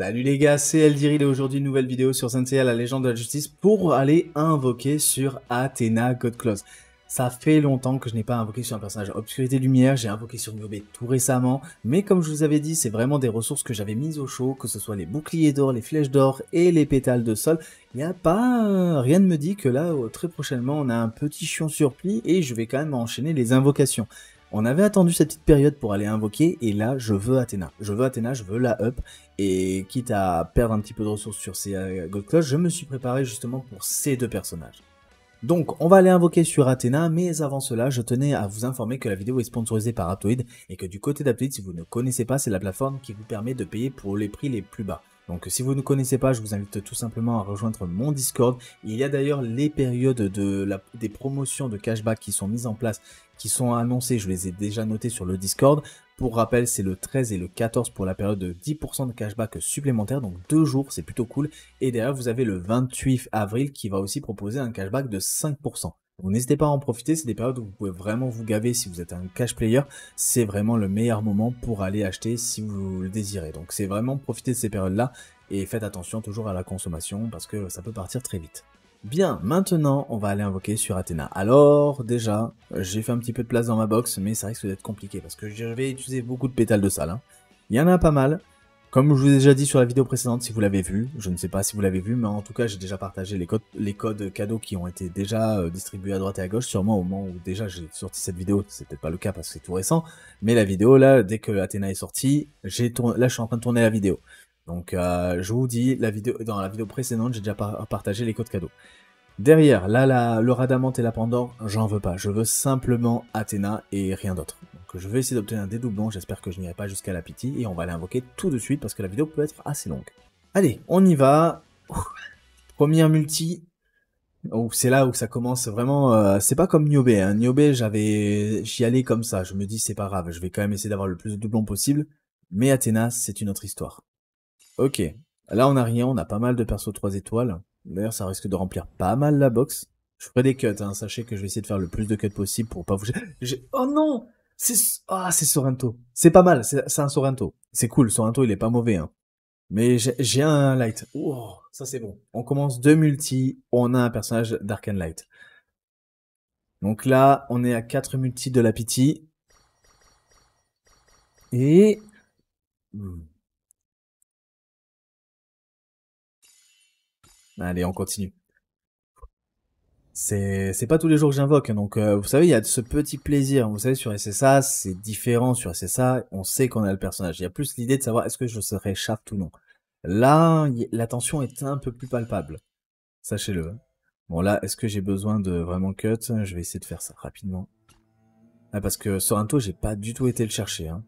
Salut les gars, c'est Eldiril et aujourd'hui une nouvelle vidéo sur à la légende de la justice, pour aller invoquer sur Athena Godclaws. Ça fait longtemps que je n'ai pas invoqué sur un personnage Obscurité Lumière, j'ai invoqué sur Niobe tout récemment, mais comme je vous avais dit, c'est vraiment des ressources que j'avais mises au chaud, que ce soit les boucliers d'or, les flèches d'or et les pétales de sol. Il n'y a pas... rien ne me dit que là, euh, très prochainement, on a un petit chion surplis et je vais quand même enchaîner les invocations. On avait attendu cette petite période pour aller invoquer, et là, je veux Athéna. Je veux Athéna, je veux la up, et quitte à perdre un petit peu de ressources sur ces euh, Gold je me suis préparé justement pour ces deux personnages. Donc, on va aller invoquer sur Athéna, mais avant cela, je tenais à vous informer que la vidéo est sponsorisée par Aptoid, et que du côté d'Aptoid, si vous ne connaissez pas, c'est la plateforme qui vous permet de payer pour les prix les plus bas. Donc si vous ne connaissez pas, je vous invite tout simplement à rejoindre mon Discord. Il y a d'ailleurs les périodes de la, des promotions de cashback qui sont mises en place, qui sont annoncées, je les ai déjà notées sur le Discord. Pour rappel, c'est le 13 et le 14 pour la période de 10% de cashback supplémentaire, donc deux jours, c'est plutôt cool. Et derrière, vous avez le 28 avril qui va aussi proposer un cashback de 5%. Vous n'hésitez pas à en profiter, c'est des périodes où vous pouvez vraiment vous gaver si vous êtes un cash player, c'est vraiment le meilleur moment pour aller acheter si vous le désirez. Donc c'est vraiment profiter de ces périodes-là et faites attention toujours à la consommation parce que ça peut partir très vite. Bien, maintenant on va aller invoquer sur Athéna. Alors déjà, j'ai fait un petit peu de place dans ma box mais ça risque d'être compliqué parce que je vais utiliser beaucoup de pétales de salle. Hein. Il y en a pas mal, comme je vous ai déjà dit sur la vidéo précédente, si vous l'avez vu, je ne sais pas si vous l'avez vu, mais en tout cas j'ai déjà partagé les codes, cadeaux qui ont été déjà euh, distribués à droite et à gauche, sûrement au moment où déjà j'ai sorti cette vidéo, c'est peut-être pas le cas parce que c'est tout récent, mais la vidéo là, dès que Athéna est sortie, j'ai là je suis en train de tourner la vidéo. Donc euh, je vous dis, la vidéo, dans la vidéo précédente j'ai déjà partagé les codes cadeaux. Derrière, là, le Radamant et la pendant j'en veux pas. Je veux simplement Athéna et rien d'autre je vais essayer d'obtenir un dédoublement. j'espère que je n'irai pas jusqu'à la pitié, et on va l'invoquer tout de suite parce que la vidéo peut être assez longue. Allez, on y va. Première multi. Oh, c'est là où ça commence vraiment. Euh, c'est pas comme Niobe. Hein. Niobe, j'avais, j'y allais comme ça. Je me dis c'est pas grave, je vais quand même essayer d'avoir le plus de doublons possible. Mais Athéna, c'est une autre histoire. Ok. Là, on a rien. On a pas mal de persos 3 étoiles. D'ailleurs, ça risque de remplir pas mal la box. Je ferai des cuts. Hein. Sachez que je vais essayer de faire le plus de cuts possible pour pas vous. oh non ah, c'est Sorrento. C'est pas mal, c'est un Sorrento. C'est cool, Sorrento, il est pas mauvais hein. Mais j'ai un light. Oh, ça c'est bon. On commence deux multi, on a un personnage Dark and Light. Donc là, on est à 4 multi de la pitié. Et hmm. Allez, on continue c'est pas tous les jours que j'invoque. Hein, donc, euh, vous savez, il y a ce petit plaisir. Vous savez, sur SSA, c'est différent. Sur SSA, on sait qu'on a le personnage. Il y a plus l'idée de savoir est-ce que je serai shaft ou non. Là, la tension est un peu plus palpable. Sachez-le. Hein. Bon, là, est-ce que j'ai besoin de vraiment cut Je vais essayer de faire ça rapidement. Ah, parce que Sorrento, j'ai pas du tout été le chercher. Hein.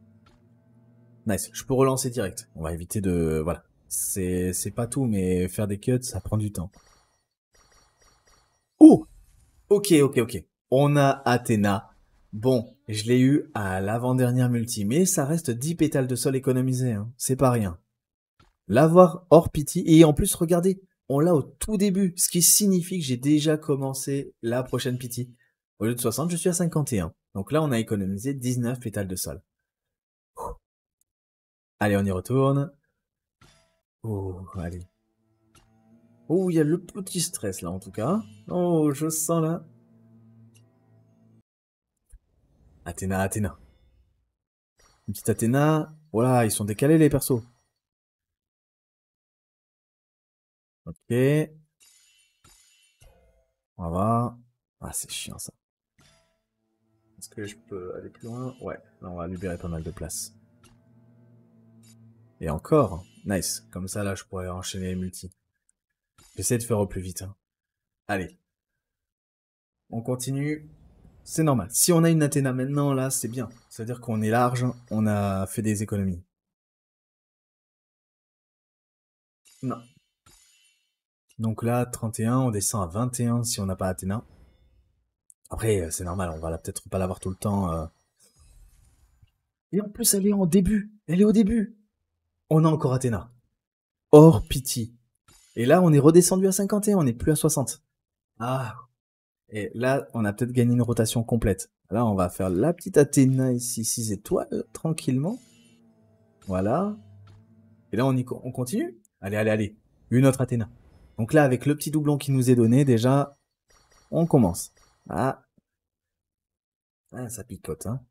Nice, je peux relancer direct. On va éviter de... Voilà. C'est pas tout, mais faire des cuts, ça prend du temps. Oh Ok, ok, ok. On a Athéna. Bon, je l'ai eu à l'avant-dernière multi, mais ça reste 10 pétales de sol économisés, hein. c'est pas rien. L'avoir hors pitié, et en plus, regardez, on l'a au tout début, ce qui signifie que j'ai déjà commencé la prochaine pitié. Au lieu de 60, je suis à 51. Donc là, on a économisé 19 pétales de sol. Allez, on y retourne. Oh, allez. Oh, il y a le petit stress là en tout cas. Oh, je sens là. Athéna, Athéna. Une petite Athéna. Voilà, ils sont décalés les persos. Ok. On va Ah, c'est chiant ça. Est-ce que je peux aller plus loin Ouais, là on va libérer pas mal de place. Et encore. Nice. Comme ça là, je pourrais enchaîner les multi. J'essaie de faire au plus vite. Hein. Allez. On continue. C'est normal. Si on a une Athéna maintenant, là, c'est bien. Ça veut dire qu'on est large, hein. on a fait des économies. Non. Donc là, 31, on descend à 21 si on n'a pas Athéna. Après, euh, c'est normal, on va peut-être pas l'avoir tout le temps. Euh. Et en plus, elle est en début. Elle est au début. On a encore Athéna. Or pitié. Et là, on est redescendu à 51, on n'est plus à 60. Ah. Et là, on a peut-être gagné une rotation complète. Là, on va faire la petite Athéna ici, 6 étoiles, tranquillement. Voilà. Et là, on, y continue Allez, allez, allez. Une autre Athéna. Donc là, avec le petit doublon qui nous est donné, déjà, on commence. Ah. Ah, ça picote, hein.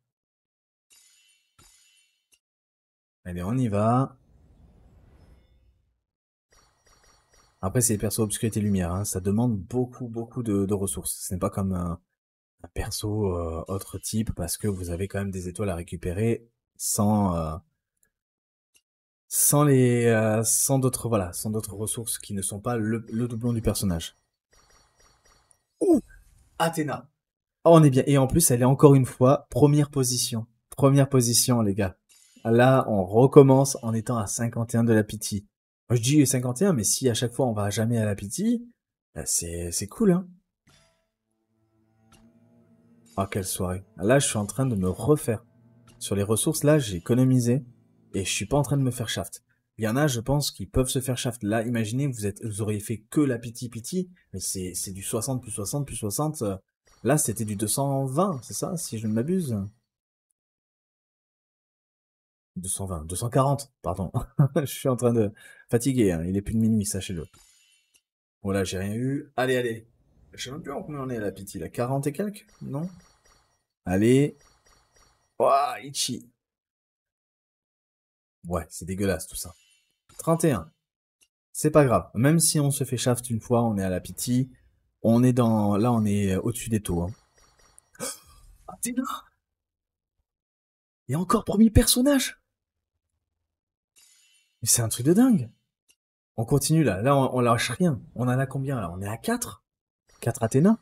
Allez, on y va. Après, c'est les persos obscurité lumière. Hein. Ça demande beaucoup, beaucoup de, ressources. Ce n'est pas comme un, perso euh, autre type parce que vous avez quand même des étoiles à récupérer sans euh, sans les euh, sans d'autres voilà sans d'autres ressources qui ne sont pas le, le doublon du personnage. Ouh, Athéna. Oh, on est bien et en plus elle est encore une fois première position. Première position les gars. Là, on recommence en étant à 51 de la pitié je dis 51, mais si à chaque fois on va jamais à la pitié, bah, c'est cool, hein. Oh, quelle soirée. Là, je suis en train de me refaire. Sur les ressources, là, j'ai économisé et je suis pas en train de me faire shaft. Il y en a, je pense, qui peuvent se faire shaft. Là, imaginez, vous êtes, vous auriez fait que la piti piti, mais c'est, c'est du 60 plus 60 plus 60. Euh, là, c'était du 220, c'est ça, si je ne m'abuse. 220, 240, pardon. je suis en train de fatiguer, hein, il est plus de minuit, sachez-le. Voilà, j'ai rien eu. Allez, allez. Je sais même plus combien on est à la pitié, là. 40 et quelques Non Allez. Oh, Ichi. Ouais, c'est dégueulasse tout ça. 31. C'est pas grave. Même si on se fait shaft une fois, on est à la pitié. On est dans. Là, on est euh, au-dessus des taux. Hein. Ah, et encore premier personnage c'est un truc de dingue. On continue là. Là, on, lâche rien. On en a combien là On est à 4 4 Athéna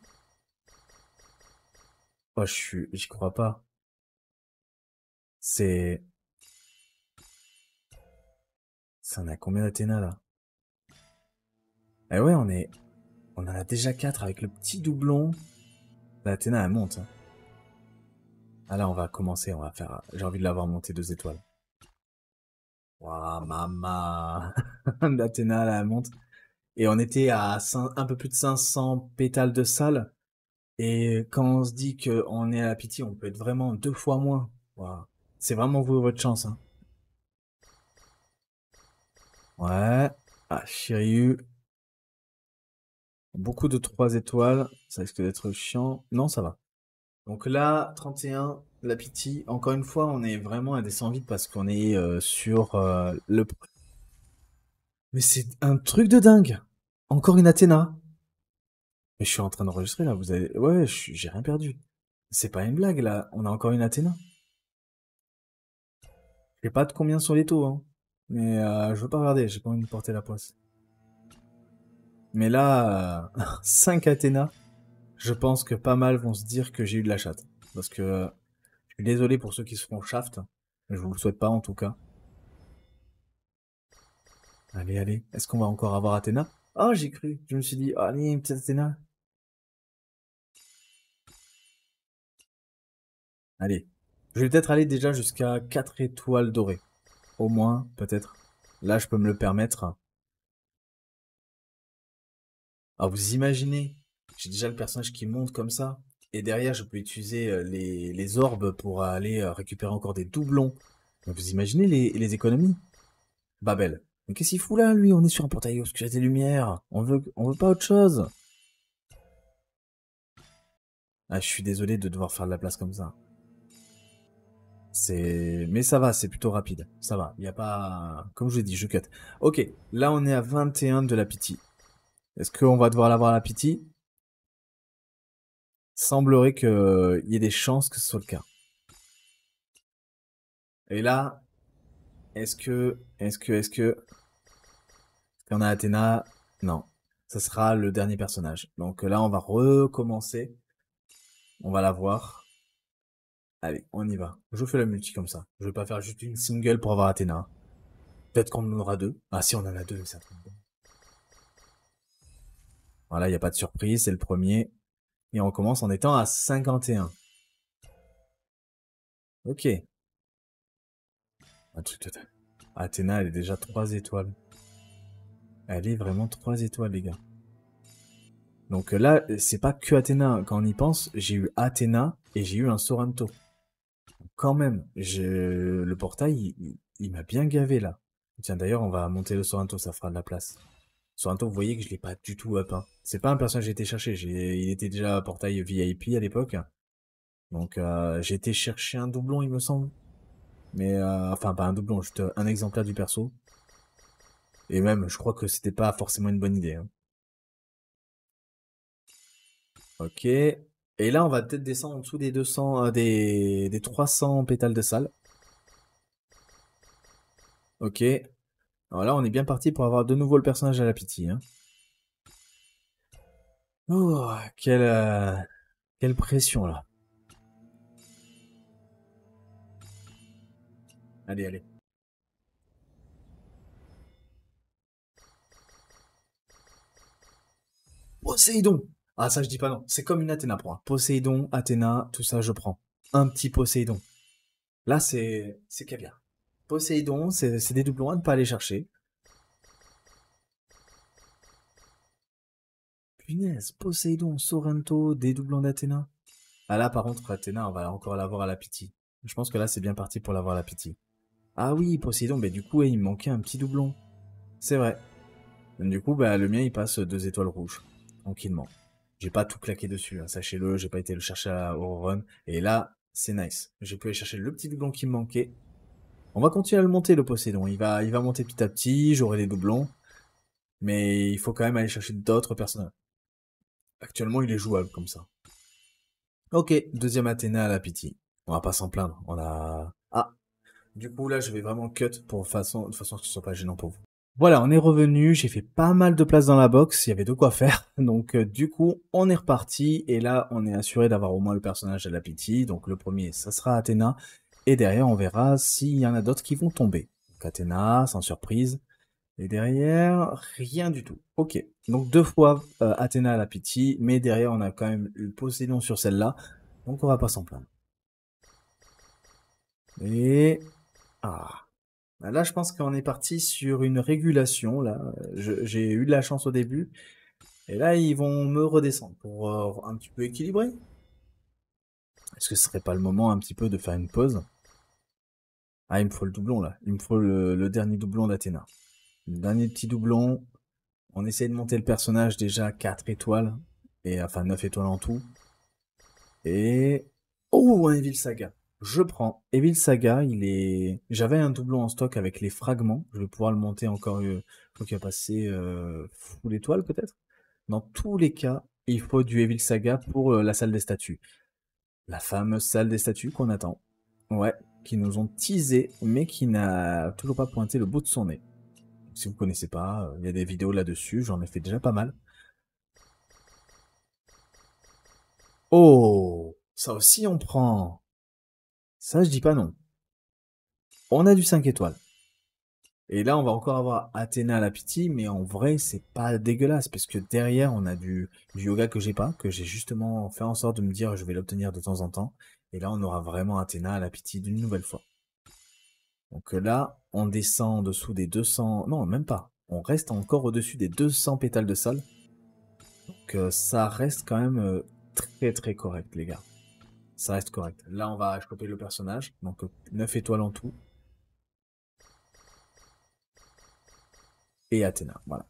Oh, je suis, j'y crois pas. C'est. Ça en a combien d'Athéna là Eh ouais, on est. On en a déjà 4 avec le petit doublon. L'Athéna, elle monte. Hein. Ah là, on va commencer, on va faire. J'ai envie de l'avoir monter deux étoiles. Waouh, maman. D'Athéna, la monte. Et on était à un peu plus de 500 pétales de salle. Et quand on se dit qu'on est à la pitié, on peut être vraiment deux fois moins. C'est vraiment vous votre chance. Hein. Ouais. Ah, Shiryu. Beaucoup de 3 étoiles. Ça risque d'être chiant. Non, ça va. Donc là, 31 la pitié, encore une fois, on est vraiment à des vite parce qu'on est euh, sur euh, le. Mais c'est un truc de dingue Encore une Athéna Mais je suis en train d'enregistrer là, vous avez. Ouais, j'ai rien perdu. C'est pas une blague là, on a encore une Athéna. Je sais pas de combien sont les taux, hein. Mais euh, je veux pas regarder, j'ai pas envie de porter la poisse. Mais là, 5 Athéna, je pense que pas mal vont se dire que j'ai eu de la chatte. Parce que je suis désolé pour ceux qui se font shaft. Je vous le souhaite pas en tout cas. Allez, allez. Est-ce qu'on va encore avoir Athéna Ah, j'ai cru. Je me suis dit, oh, allez, une petite Athéna. Allez. Je vais peut-être aller déjà jusqu'à 4 étoiles dorées. Au moins, peut-être. Là, je peux me le permettre. Ah, vous imaginez J'ai déjà le personnage qui monte comme ça. Et derrière, je peux utiliser les, orbes pour aller récupérer encore des doublons. vous imaginez les, économies Babel. Mais qu'est-ce qu'il fout là, lui On est sur un portail j'ai des lumières. On veut, on veut pas autre chose. Ah, je suis désolé de devoir faire de la place comme ça. C'est... Mais ça va, c'est plutôt rapide. Ça va, il n'y a pas... Comme je l'ai dit, je cut. Ok, là on est à 21 de la pitié. Est-ce qu'on va devoir l'avoir à la pitié semblerait que il y ait des chances que ce soit le cas. Et là, est-ce que, est-ce que, est-ce que, on a Athéna Non, ça sera le dernier personnage. Donc là, on va recommencer. On va la voir. Allez, on y va. Je fais la multi comme ça. Je vais pas faire juste une single pour avoir Athéna. Peut-être qu'on en aura deux. Ah si, on en a deux, ça. Voilà, il n'y a pas de surprise, c'est le premier. Et on commence en étant à 51. Ok. Un ah, truc Athéna, elle est déjà 3 étoiles. Elle est vraiment 3 étoiles, les gars. Donc euh, là, c'est pas que Athéna. Quand on y pense, j'ai eu Athéna et j'ai eu un Soranto. Quand même, le portail, il, il m'a bien gavé là. Tiens, d'ailleurs, on va monter le Soranto, ça fera de la place sur un tour, vous voyez que je l'ai pas du tout up. Hein. C'est pas un personnage que j'ai été chercher. Il était déjà à portail VIP à l'époque. Donc euh, j'ai été chercher un doublon, il me semble. Mais euh, enfin, pas un doublon, juste un exemplaire du perso. Et même, je crois que c'était pas forcément une bonne idée. Hein. Ok. Et là, on va peut-être descendre en dessous des 200, euh, des, des 300 pétales de salle. Ok. Alors là, on est bien parti pour avoir de nouveau le personnage à la pitié. Hein. quelle, euh, quelle pression là. Allez, allez. Poséidon Ah ça je dis pas non, c'est comme une Athéna pour moi. Poséidon, Athéna, tout ça je prends. Un petit Poséidon. Là c'est c'est Poseidon, c'est des doublons à ne pas aller chercher. Punaise, Poseidon, Sorrento, des doublons d'Athéna. Ah là, par contre, Athéna, on va encore l'avoir à la pitié. Je pense que là, c'est bien parti pour l'avoir à la Ah oui, Poseidon, mais du coup, il me manquait un petit doublon. C'est vrai. Du coup, bah, le mien, il passe deux étoiles rouges. Tranquillement. J'ai pas tout claqué dessus, hein, sachez-le, j'ai pas été le chercher à, au Et là, c'est nice. J'ai pu aller chercher le petit doublon qui me manquait. On va continuer à le monter, le possédon, Il va, il va monter petit à petit, j'aurai des doublons. Mais il faut quand même aller chercher d'autres personnages. Actuellement, il est jouable comme ça. Ok, deuxième Athéna à la pitié. On va pas s'en plaindre. On a... Ah Du coup, là, je vais vraiment cut pour façon, de façon que ce soit pas gênant pour vous. Voilà, on est revenu, j'ai fait pas mal de place dans la box, il y avait de quoi faire. Donc euh, du coup, on est reparti et là, on est assuré d'avoir au moins le personnage à la Donc le premier, ça sera Athéna et derrière, on verra s'il y en a d'autres qui vont tomber. Athéna, sans surprise. Et derrière, rien du tout. Ok. Donc deux fois euh, Athéna à la pitié, mais derrière on a quand même eu Poséidon sur celle-là. Donc on va pas s'en plaindre. Et... Ah. Bah là, je pense qu'on est parti sur une régulation. Là, j'ai eu de la chance au début. Et là, ils vont me redescendre pour euh, un petit peu équilibrer. Est-ce que ce serait pas le moment un petit peu de faire une pause ah, il me faut le doublon là. Il me faut le, dernier doublon d'Athéna. Le dernier petit doublon. On essaie de monter le personnage déjà 4 étoiles. Et enfin 9 étoiles en tout. Et. Oh, un Evil Saga. Je prends Evil Saga, il est. J'avais un doublon en stock avec les fragments. Je vais pouvoir le monter encore. Je euh, crois qu'il va passer euh, full étoile peut-être. Dans tous les cas, il faut du Evil Saga pour euh, la salle des statues. La fameuse salle des statues qu'on attend. Ouais, qui nous ont teasé, mais qui n'a toujours pas pointé le bout de son nez. Si vous connaissez pas, euh, il y a des vidéos là-dessus, j'en ai fait déjà pas mal. Oh, ça aussi on prend. Ça, je dis pas non. On a du 5 étoiles. Et là, on va encore avoir Athéna à la pitié, mais en vrai, c'est pas dégueulasse, parce que derrière, on a du, du yoga que j'ai pas, que j'ai justement fait en sorte de me dire je vais l'obtenir de temps en temps. Et là, on aura vraiment Athéna à l'appétit d'une nouvelle fois. Donc là, on descend en dessous des 200... Non, même pas. On reste encore au-dessus des 200 pétales de sol. Donc euh, ça reste quand même euh, très très correct, les gars. Ça reste correct. Là, on va choper le personnage. Donc 9 étoiles en tout. Et Athéna, voilà.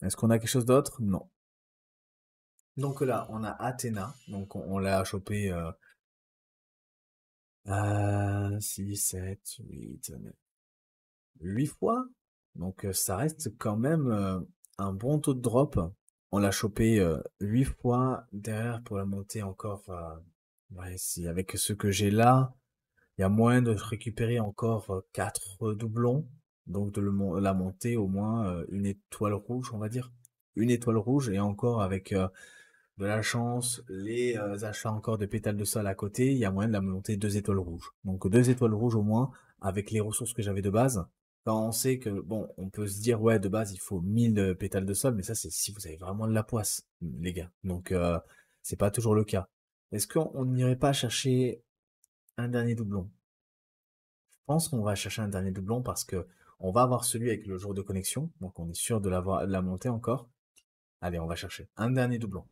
Est-ce qu'on a quelque chose d'autre Non. Donc là, on a Athéna. Donc on, l'a chopé... Euh, 6, 7, 8, 8 fois. Donc euh, ça reste quand même euh, un bon taux de drop. On l'a chopé 8 euh, fois derrière pour la monter encore. Ouais, si avec ce que j'ai là, il y a moyen de récupérer encore 4 doublons. Donc de la monter au moins une étoile rouge, on va dire. Une étoile rouge et encore avec de la chance, les euh, achats encore de pétales de sol à côté, il y a moyen de la monter deux étoiles rouges. Donc deux étoiles rouges au moins, avec les ressources que j'avais de base. Quand on sait que, bon, on peut se dire, ouais, de base, il faut 1000 euh, pétales de sol, mais ça, c'est si vous avez vraiment de la poisse, les gars. Donc, euh, c'est pas toujours le cas. Est-ce qu'on n'irait pas chercher un dernier doublon Je pense qu'on va chercher un dernier doublon parce que on va avoir celui avec le jour de connexion, donc on est sûr de, de la monter encore. Allez, on va chercher un dernier doublon.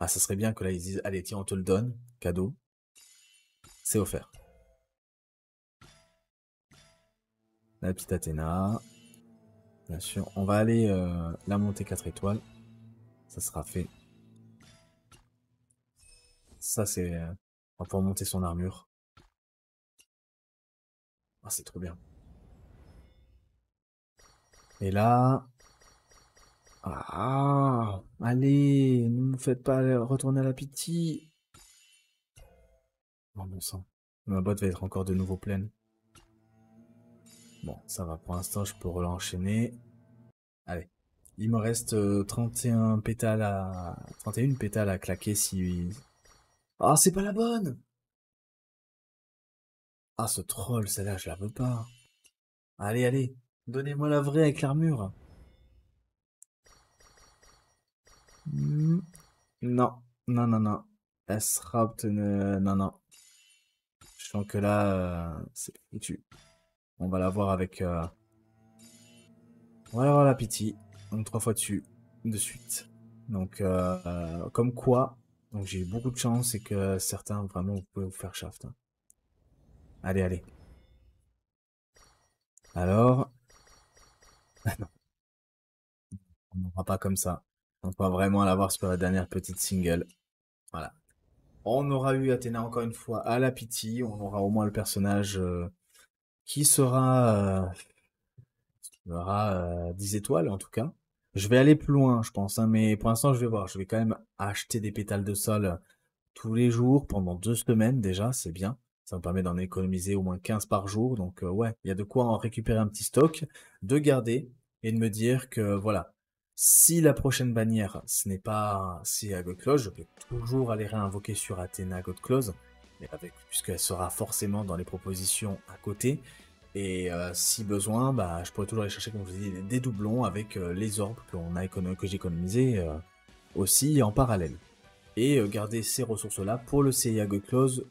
Ah, ça serait bien que là, ils disent, allez, tiens, on te le donne, cadeau. C'est offert. La petite Athéna. Bien sûr. On va aller euh, la monter 4 étoiles. Ça sera fait. Ça, c'est... Euh, on va monter son armure. Ah, c'est trop bien. Et là, ah, allez, ne me faites pas retourner à pitié. Oh bon sang, ma boîte va être encore de nouveau pleine. Bon, ça va, pour l'instant je peux l'enchaîner. Allez, il me reste 31 euh, pétales à... 31 pétales à claquer si... Ah, c'est pas la bonne Ah, ce troll, celle-là, je la veux pas. Allez, allez, donnez-moi la vraie avec l'armure. Non, non, non, non. Asrapt, euh, non, non. Je sens que là, euh, c'est foutu. On va la voir avec... Euh, on va la voir la Donc trois fois dessus, de suite. Donc, euh, comme quoi, donc j'ai eu beaucoup de chance et que certains, vraiment, vous pouvez vous faire shaft. Hein. Allez, allez. Alors... non. On va pas comme ça. On va vraiment l'avoir sur la dernière petite single. Voilà. On aura eu Athéna encore une fois à la pitié. On aura au moins le personnage euh, qui sera. aura euh, 10 euh, étoiles en tout cas. Je vais aller plus loin, je pense, hein, mais pour l'instant, je vais voir. Je vais quand même acheter des pétales de sol tous les jours pendant deux semaines déjà, c'est bien. Ça me permet d'en économiser au moins 15 par jour. Donc, ouais, il y a de quoi en récupérer un petit stock, de garder et de me dire que voilà, si la prochaine bannière, ce n'est pas si à je peux toujours aller réinvoquer sur Athena God mais avec, puisqu'elle sera forcément dans les propositions à côté. Et euh, si besoin, bah, je pourrais toujours aller chercher, comme je vous dis, des doublons avec euh, les orbes que, j'ai économisés euh, aussi en parallèle. Et garder ces ressources-là pour le CIA God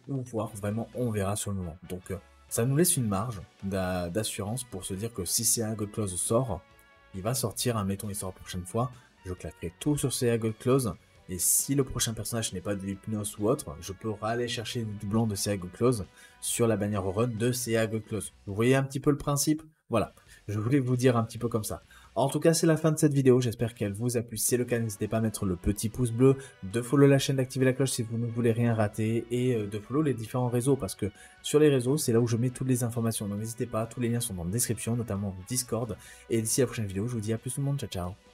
ou voir vraiment, on verra sur le moment. Donc ça nous laisse une marge d'assurance pour se dire que si CIA God sort, il va sortir un Mettons Histoire la prochaine fois. Je claquerai tout sur ses Gold Close. Et si le prochain personnage n'est pas de l'hypnose ou autre, je peux aller chercher du blanc de CA Go Close sur la bannière run de CA Close. Vous voyez un petit peu le principe Voilà, je voulais vous dire un petit peu comme ça. En tout cas, c'est la fin de cette vidéo, j'espère qu'elle vous a plu. Si c'est le cas, n'hésitez pas à mettre le petit pouce bleu, de follow la chaîne, d'activer la cloche si vous ne voulez rien rater, et euh, de follow les différents réseaux, parce que sur les réseaux, c'est là où je mets toutes les informations. Donc n'hésitez pas, tous les liens sont dans la description, notamment Discord. Et d'ici la prochaine vidéo, je vous dis à plus tout le monde, ciao ciao